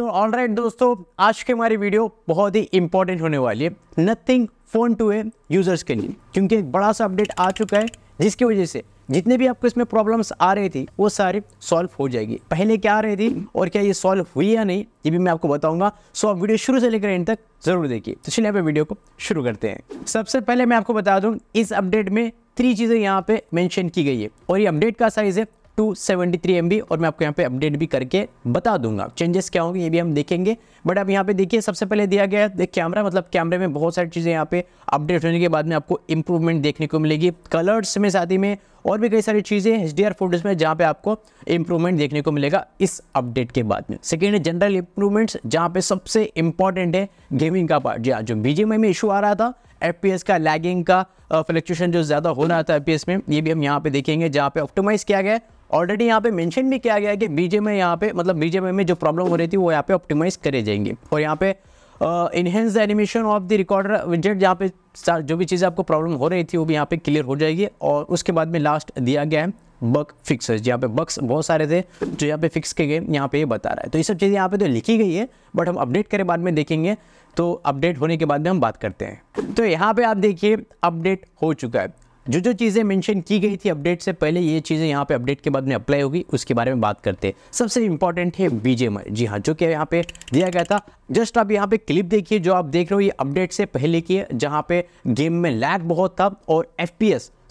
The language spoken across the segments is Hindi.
तो ऑल राइट दोस्तों आज की हमारी वीडियो बहुत ही इंपॉर्टेंट होने वाली है नथिंग फोन टू है यूज़र्स के लिए क्योंकि एक बड़ा सा अपडेट आ चुका है जिसकी वजह से जितने भी आपको इसमें प्रॉब्लम्स आ रही थी वो सारी सॉल्व हो जाएगी पहले क्या आ रही थी और क्या ये सॉल्व हुई या नहीं ये भी मैं आपको बताऊंगा सो आप वीडियो शुरू से लेकर एंड तक जरूर देखिए तो चलिए आप वीडियो को शुरू करते हैं सबसे पहले मैं आपको बता दूँ इस अपडेट में थ्री चीज़ें यहाँ पे मेंशन की गई है और ये अपडेट का साइज़ है two seventy three M B और मैं आपको यहाँ पे अपडेट भी करके बता दूंगा चेंजेस क्या होंगे ये भी हम देखेंगे बट अब यहाँ पे देखिए सबसे पहले दिया गया है कैमरा मतलब कैमरे में बहुत सारी चीज़ें यहाँ पे अपडेट होने के बाद में आपको इंप्रूवमेंट देखने को मिलेगी कलर्स में साथ ही में और भी कई सारी चीज़ें एच डी आर फोटोज में जहाँ पे आपको इंप्रूवमेंट देखने को मिलेगा इस अपडेट के बाद में सेकेंड है जनरल इंप्रूवमेंट्स जहाँ पे सबसे इंपॉर्टेंट है गेमिंग का पार्ट जी हाँ, जो बीजेम में इशू आ रहा था एफ का लैगिंग का फ्लक्चुएशन जो ज़्यादा हो रहा था एफ में ये भी हम यहाँ पे देखेंगे जहाँ पे ऑप्टोमाइज़ किया गया ऑलरेडी यहाँ पे मेंशन भी किया गया है कि बीजे में यहाँ पे मतलब बीजे में जो प्रॉब्लम हो रही थी वो यहाँ पे ऑप्टिमाइज़ करे जाएंगे और यहाँ पे enhance animation of the recorder विजेट जहाँ पे जो भी चीज़ें आपको प्रॉब्लम हो रही थी वो भी यहाँ पे क्लियर हो जाएगी और उसके बाद में लास्ट दिया गया है बक फिक्सर्स यहाँ पे बक्स बहुत सारे थे जो यहाँ पे फिक्स के गए यहाँ पे ये यह बता रहा है तो ये सब चीज़ें यहाँ पे तो लिखी गई है बट हम अपडेट करें बाद में देखेंगे तो अपडेट होने के बाद में हम बात करते हैं तो यहाँ पे आप देखिए अपडेट हो चुका है जो जो चीज़ें मेंशन की गई थी अपडेट से पहले ये चीज़ें यहाँ पे अपडेट के बाद में अप्लाई होगी उसके बारे में बात करते हैं सबसे इंपॉर्टेंट है बीजेएमआई जी हाँ जो कि यहाँ पे दिया गया था जस्ट आप यहाँ पे क्लिप देखिए जो आप देख रहे हो ये अपडेट से पहले की है जहाँ पे गेम में लैग बहुत था और एफ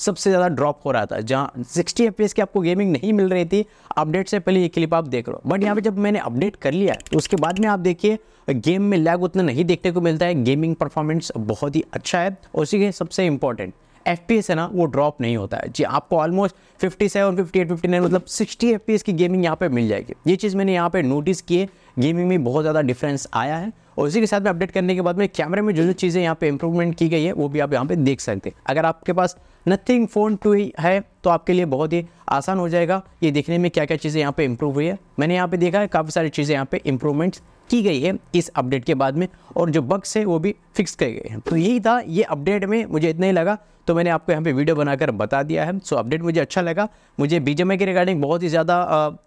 सबसे ज़्यादा ड्रॉप हो रहा था जहाँ सिक्सटी एफ की आपको गेमिंग नहीं मिल रही थी अपडेट से पहले ये क्लिप आप देख रहे हो बट यहाँ पर जब मैंने अपडेट कर लिया तो उसके बाद में आप देखिए गेम में लैग उतना नहीं देखने को मिलता है गेमिंग परफॉर्मेंस बहुत ही अच्छा है और उसी के सबसे इंपॉर्टेंट एफ है ना वो ड्रॉप नहीं होता है जी आपको almost fifty seven eight fifty nine मतलब 60 एफ की गेमिंग यहाँ पे मिल जाएगी ये चीज़ मैंने यहाँ पे नोटिस किए गेमिंग में बहुत ज़्यादा डिफरेंस आया है और उसी के साथ में अपडेट करने के बाद में कैमरे में जो जो चीज़ें यहाँ पे इंप्रूवमेंट की गई है वो भी आप यहाँ पे देख सकते हैं अगर आपके पास नथिंग फ़ोन टू है तो आपके लिए बहुत ही आसान हो जाएगा ये देखने में क्या क्या चीज़ें यहाँ पे इम्प्रूव हुई है मैंने यहाँ पे देखा है काफ़ी सारी चीज़ें यहाँ पे इम्प्रूवमेंट्स की गई है इस अपडेट के बाद में और जो बग्स है वो भी फिक्स किए गए हैं तो यही था ये अपडेट में मुझे इतना ही लगा तो मैंने आपको यहाँ पे वीडियो बनाकर बता दिया है सो so, अपडेट मुझे अच्छा लगा मुझे बीजेमए के रिगार्डिंग बहुत ही ज़्यादा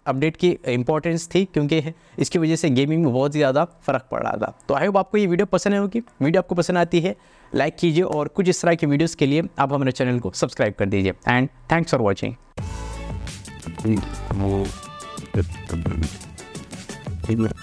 अपडेट की इंपॉर्टेंस थी क्योंकि इसकी वजह से गेमिंग में बहुत ही ज़्यादा फ़र्क पड़ रहा था तो आई होप आपको ये वीडियो पसंद होगी वीडियो आपको पसंद आती है लाइक कीजिए और कुछ इस तरह की वीडियोज़ के लिए आप हमारे चैनल को सब्सक्राइब कर दीजिए एंड थैंक्स फॉर वॉचिंग वो